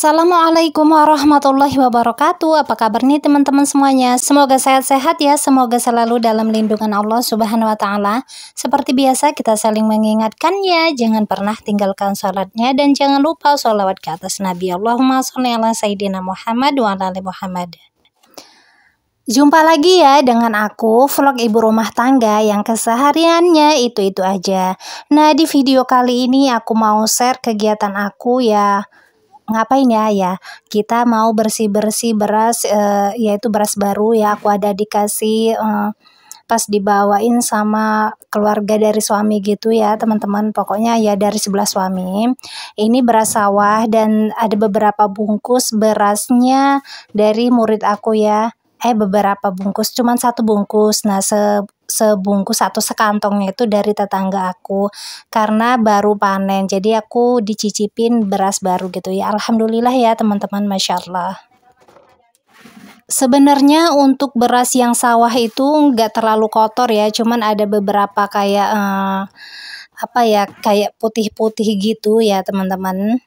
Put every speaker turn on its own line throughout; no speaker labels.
Assalamualaikum warahmatullahi wabarakatuh Apa kabar nih teman-teman semuanya Semoga sehat-sehat ya Semoga selalu dalam lindungan Allah subhanahu wa ta'ala Seperti biasa kita saling mengingatkan ya Jangan pernah tinggalkan sholatnya Dan jangan lupa sholawat ke atas Nabi Allahumma sholli ala Sayyidina Muhammad wa ala Muhammad Jumpa lagi ya dengan aku vlog ibu rumah tangga yang kesehariannya itu-itu aja Nah di video kali ini aku mau share kegiatan aku ya ngapain ya ya kita mau bersih-bersih beras e, yaitu beras baru ya aku ada dikasih e, pas dibawain sama keluarga dari suami gitu ya teman-teman pokoknya ya dari sebelah suami ini beras sawah dan ada beberapa bungkus berasnya dari murid aku ya eh beberapa bungkus cuman satu bungkus nah se sebungkus atau sekantongnya itu dari tetangga aku karena baru panen. Jadi aku dicicipin beras baru gitu ya. Alhamdulillah ya teman-teman, masya Allah. Sebenarnya untuk beras yang sawah itu nggak terlalu kotor ya, cuman ada beberapa kayak eh, apa ya kayak putih-putih gitu ya teman-teman.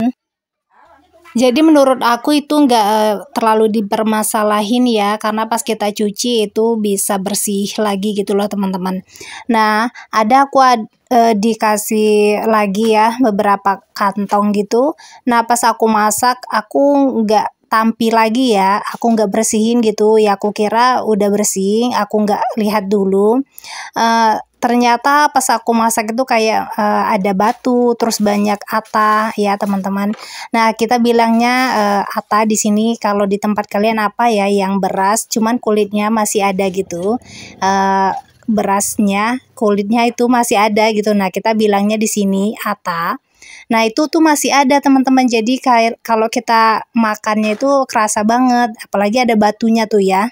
Jadi menurut aku itu nggak eh, terlalu dipermasalahin ya karena pas kita cuci itu bisa bersih lagi gitu loh teman-teman. Nah ada aku ad, eh, dikasih lagi ya beberapa kantong gitu. Nah pas aku masak aku nggak tampil lagi ya aku nggak bersihin gitu ya aku kira udah bersih aku nggak lihat dulu eh, ternyata pas aku masak itu kayak uh, ada batu terus banyak ata ya teman-teman. Nah, kita bilangnya uh, eh, ata di sini kalau di tempat kalian apa ya yang beras cuman kulitnya masih ada gitu. Uh, berasnya, kulitnya itu masih ada gitu. Nah, kita bilangnya di sini ata. Nah, itu tuh masih ada teman-teman. Jadi kalau kita makannya itu kerasa banget, apalagi ada batunya tuh ya.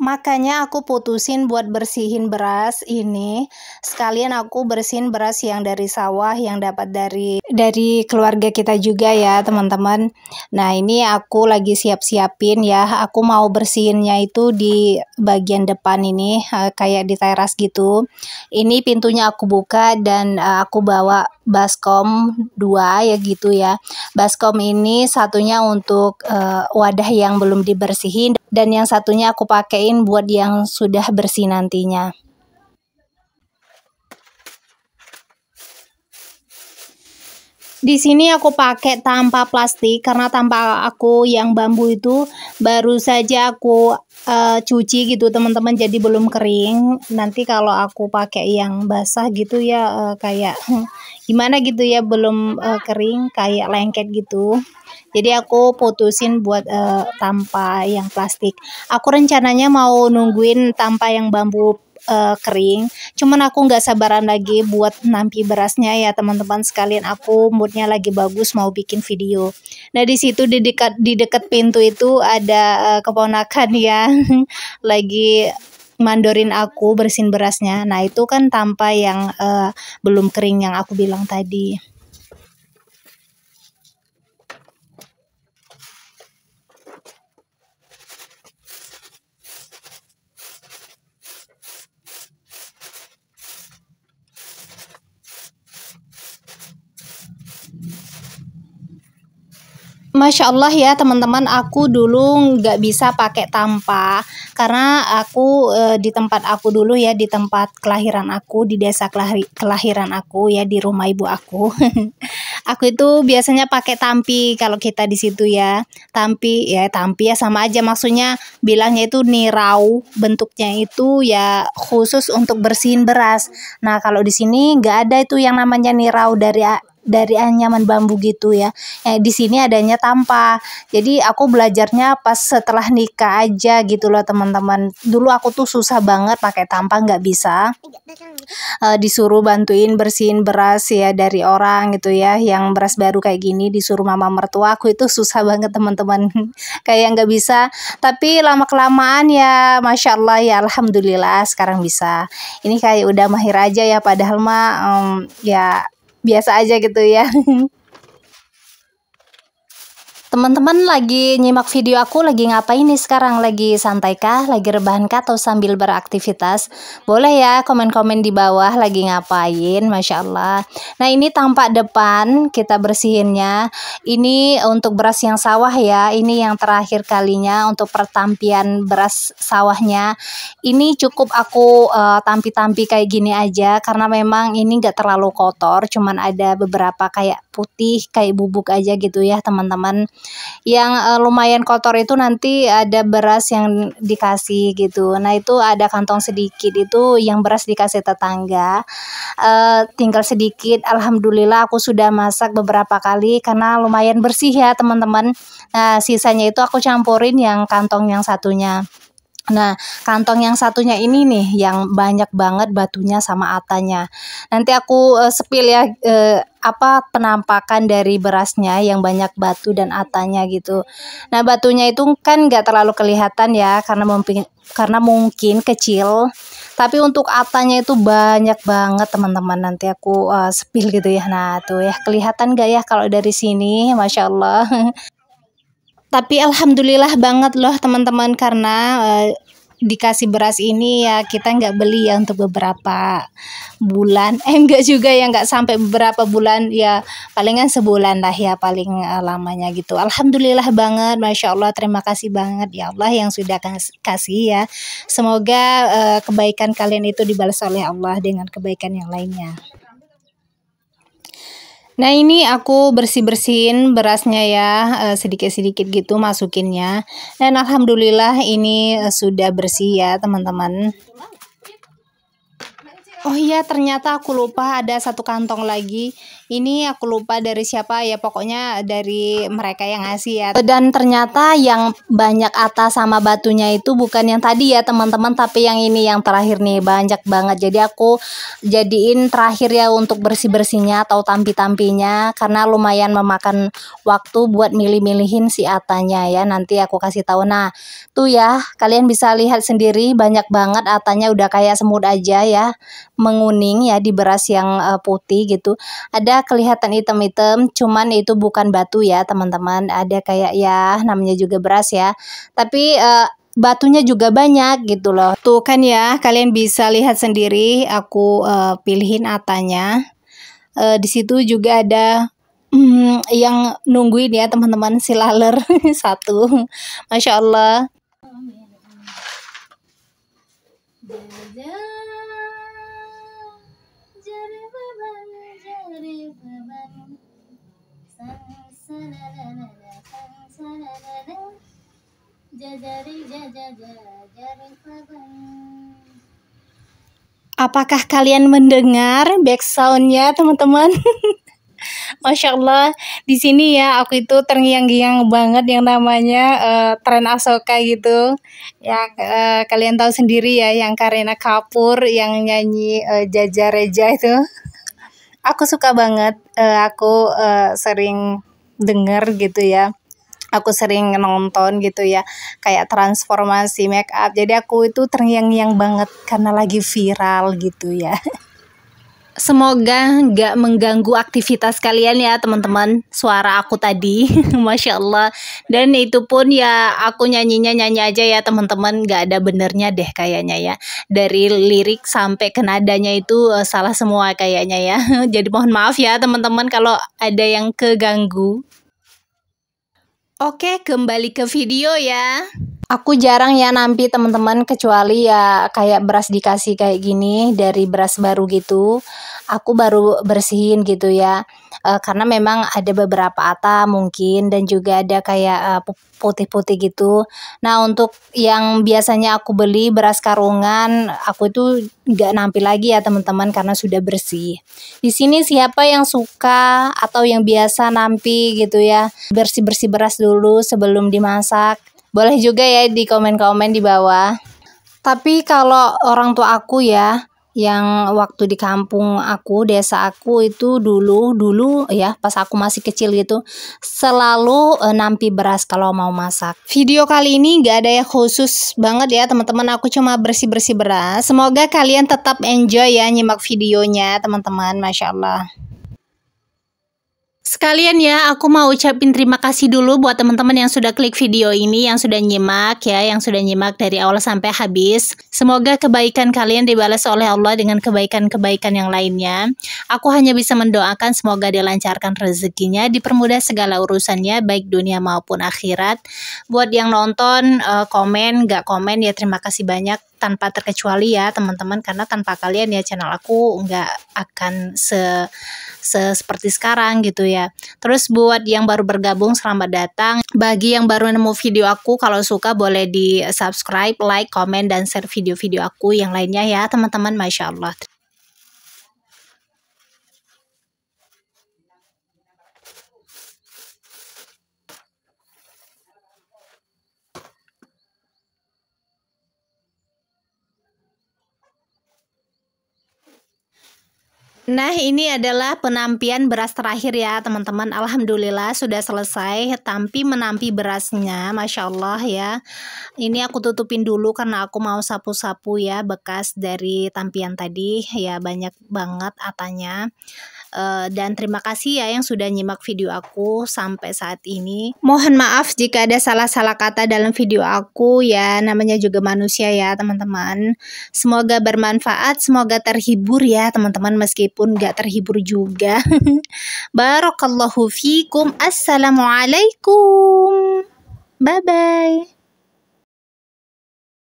Makanya aku putusin buat bersihin beras ini. Sekalian aku bersihin beras yang dari sawah yang dapat dari dari keluarga kita juga ya, teman-teman. Nah, ini aku lagi siap-siapin ya. Aku mau bersihinnya itu di bagian depan ini eh, kayak di teras gitu. Ini pintunya aku buka dan eh, aku bawa baskom dua ya gitu ya. Baskom ini satunya untuk uh, wadah yang belum dibersihin dan yang satunya aku pakein buat yang sudah bersih nantinya. Di sini aku pakai tanpa plastik karena tanpa aku yang bambu itu baru saja aku uh, cuci gitu teman-teman jadi belum kering nanti kalau aku pakai yang basah gitu ya uh, kayak gimana gitu ya belum uh, kering kayak lengket gitu jadi aku putusin buat uh, tampa yang plastik aku rencananya mau nungguin tampa yang bambu uh, kering. Cuman aku nggak sabaran lagi buat nampi berasnya ya teman-teman sekalian. Aku moodnya lagi bagus mau bikin video. Nah di situ di dekat di dekat pintu itu ada uh, keponakan yang lagi mandorin aku bersin berasnya. Nah itu kan tanpa yang uh, belum kering yang aku bilang tadi. Masya Allah ya teman-teman, aku dulu nggak bisa pakai tanpa karena aku e, di tempat aku dulu ya di tempat kelahiran aku di desa kelahi, kelahiran aku ya di rumah ibu aku. aku itu biasanya pakai tampi kalau kita di situ ya tampi ya tampi ya sama aja maksudnya bilangnya itu nirau bentuknya itu ya khusus untuk bersihin beras. Nah kalau di sini nggak ada itu yang namanya nirau dari dari anyaman bambu gitu ya. Eh, di sini adanya Tampa. Jadi aku belajarnya pas setelah nikah aja gitu loh teman-teman. Dulu aku tuh susah banget pakai Tampa nggak bisa. Uh, disuruh bantuin bersihin beras ya dari orang gitu ya yang beras baru kayak gini disuruh mama mertua aku itu susah banget teman-teman. kayak nggak bisa. Tapi lama kelamaan ya masya Allah ya alhamdulillah sekarang bisa. Ini kayak udah mahir aja ya padahal mah um, ya biasa aja gitu ya. Teman-teman lagi nyimak video aku lagi ngapain nih sekarang? Lagi santai kah? Lagi rebahan kah? Atau sambil beraktivitas? Boleh ya komen-komen di bawah lagi ngapain? Masya Allah. Nah ini tampak depan kita bersihinnya. Ini untuk beras yang sawah ya. Ini yang terakhir kalinya untuk pertampian beras sawahnya. Ini cukup aku uh, tampi-tampi kayak gini aja. Karena memang ini gak terlalu kotor. Cuman ada beberapa kayak putih kayak bubuk aja gitu ya teman-teman. Yang uh, lumayan kotor itu nanti ada beras yang dikasih gitu. Nah itu ada kantong sedikit itu yang beras dikasih tetangga. Uh, tinggal sedikit. Alhamdulillah aku sudah masak beberapa kali karena lumayan bersih ya teman-teman. Nah sisanya itu aku campurin yang kantong yang satunya. Nah, kantong yang satunya ini nih yang banyak banget batunya sama atanya. Nanti aku uh, sepil ya uh, apa penampakan dari berasnya yang banyak batu dan atanya gitu. Nah batunya itu kan nggak terlalu kelihatan ya karena mungkin karena mungkin kecil. Tapi untuk atanya itu banyak banget teman-teman. Nanti aku uh, eh, sepil gitu ya. Nah tuh ya kelihatan gak ya kalau dari sini, masya Allah. Tapi alhamdulillah banget loh teman-teman karena uh, dikasih beras ini ya kita nggak beli ya untuk beberapa bulan eh enggak juga ya nggak sampai beberapa bulan ya palingan sebulan lah ya paling uh, lamanya gitu alhamdulillah banget masya allah terima kasih banget ya allah yang sudah kasih ya semoga uh, kebaikan kalian itu dibalas oleh allah dengan kebaikan yang lainnya Nah ini aku bersih-bersihin berasnya ya eh, sedikit-sedikit gitu masukinnya dan alhamdulillah ini eh, sudah bersih ya teman-teman Oh iya, ternyata aku lupa ada satu kantong lagi. Ini aku lupa dari siapa ya, pokoknya dari mereka yang ngasih ya. Dan ternyata yang banyak atas sama batunya itu bukan yang tadi ya teman-teman, tapi yang ini yang terakhir nih banyak banget. Jadi aku jadiin terakhir ya untuk bersih-bersihnya atau tampi-tampinya karena lumayan memakan waktu buat milih-milihin si atanya ya. Nanti aku kasih tahu. Nah, tuh ya, kalian bisa lihat sendiri banyak banget atanya udah kayak semut aja ya menguning ya di beras yang uh, putih gitu. Ada kelihatan item-item cuman itu bukan batu ya, teman-teman. Ada kayak ya namanya juga beras ya. Tapi uh, batunya juga banyak gitu loh. Tuh kan ya, kalian bisa lihat sendiri aku uh, pilihin atanya. Uh, di situ juga ada Hmm, yang nungguin ya teman-teman si laler satu. Masya Allah. Apakah kalian mendengar back soundnya teman-teman? Masya Allah di sini ya aku itu terngiang-ngiang banget yang namanya uh, tren Asoka gitu ya uh, kalian tahu sendiri ya yang Karena Kapur yang nyanyi uh, Jaja itu aku suka banget uh, aku uh, sering denger gitu ya aku sering nonton gitu ya kayak transformasi make up jadi aku itu terngiang-ngiang banget karena lagi viral gitu ya Semoga nggak mengganggu aktivitas kalian ya teman-teman Suara aku tadi Masya Allah Dan itu pun ya aku nyanyinya nyanyi aja ya teman-teman Gak ada benernya deh kayaknya ya Dari lirik sampai kenadanya itu eh, salah semua kayaknya ya Jadi mohon maaf ya teman-teman kalau ada yang keganggu Oke, kembali ke video ya. Aku jarang ya nampi teman-teman kecuali ya kayak beras dikasih kayak gini dari beras baru gitu. Aku baru bersihin gitu ya uh, karena memang ada beberapa ata mungkin dan juga ada kayak eh, putih-putih gitu. Nah untuk yang biasanya aku beli beras karungan, aku itu nggak nampil lagi ya teman-teman karena sudah bersih. Di sini siapa yang suka atau yang biasa nampi gitu ya bersih-bersih beras dulu sebelum dimasak. Boleh juga ya di komen-komen di bawah. Tapi kalau orang tua aku ya, yang waktu di kampung aku, desa aku itu dulu dulu ya pas aku masih kecil gitu selalu uh, nampi beras kalau mau masak. Video kali ini gak ada yang khusus banget ya teman-teman, aku cuma bersih-bersih beras. Semoga kalian tetap enjoy ya nyimak videonya teman-teman, masya Allah sekalian ya, aku mau ucapin terima kasih dulu buat teman-teman yang sudah klik video ini, yang sudah nyimak ya, yang sudah nyimak dari awal sampai habis. Semoga kebaikan kalian dibalas oleh Allah dengan kebaikan-kebaikan yang lainnya. Aku hanya bisa mendoakan semoga dilancarkan rezekinya, dipermudah segala urusannya baik dunia maupun akhirat. Buat yang nonton, eh, komen, gak komen ya terima kasih banyak tanpa terkecuali ya teman-teman karena tanpa kalian ya channel aku nggak akan se, se seperti sekarang gitu ya. Terus buat yang baru bergabung selamat datang. Bagi yang baru nemu video aku kalau suka boleh di subscribe, like, komen dan share video-video aku yang lainnya ya teman-teman. Masya Allah. Nah, ini adalah penampian beras terakhir ya, teman-teman. Alhamdulillah sudah selesai Tapi menampi berasnya, masya Allah ya. Ini aku tutupin dulu karena aku mau sapu-sapu ya bekas dari tampian tadi, ya banyak banget atanya. Eh, dan terima kasih ya yang sudah nyimak video aku sampai saat ini. Mohon maaf jika ada salah-salah kata dalam video aku ya, namanya juga manusia ya teman-teman. Semoga bermanfaat, semoga terhibur ya teman-teman meskipun gak terhibur juga. Barakallahu fikum. Assalamualaikum. Bye-bye.